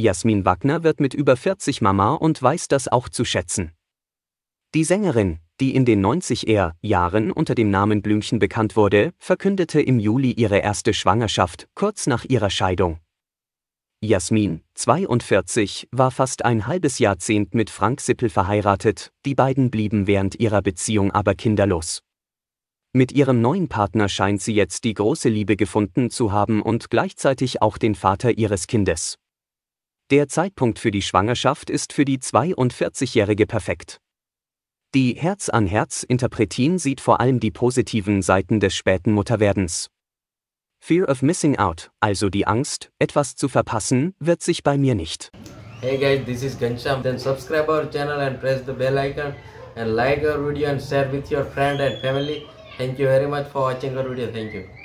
Jasmin Wagner wird mit über 40 Mama und weiß das auch zu schätzen. Die Sängerin, die in den 90er Jahren unter dem Namen Blümchen bekannt wurde, verkündete im Juli ihre erste Schwangerschaft, kurz nach ihrer Scheidung. Jasmin, 42, war fast ein halbes Jahrzehnt mit Frank Sippel verheiratet, die beiden blieben während ihrer Beziehung aber kinderlos. Mit ihrem neuen Partner scheint sie jetzt die große Liebe gefunden zu haben und gleichzeitig auch den Vater ihres Kindes. Der Zeitpunkt für die Schwangerschaft ist für die 42-Jährige perfekt. Die Herz-an-Herz-Interpretin sieht vor allem die positiven Seiten des späten Mutterwerdens. Fear of missing out, also die Angst, etwas zu verpassen, wird sich bei mir nicht. Hey guys, this is Gansham. Then subscribe our channel and press the bell icon and like our video and share with your friend and family. Thank you very much for watching our video. Thank you.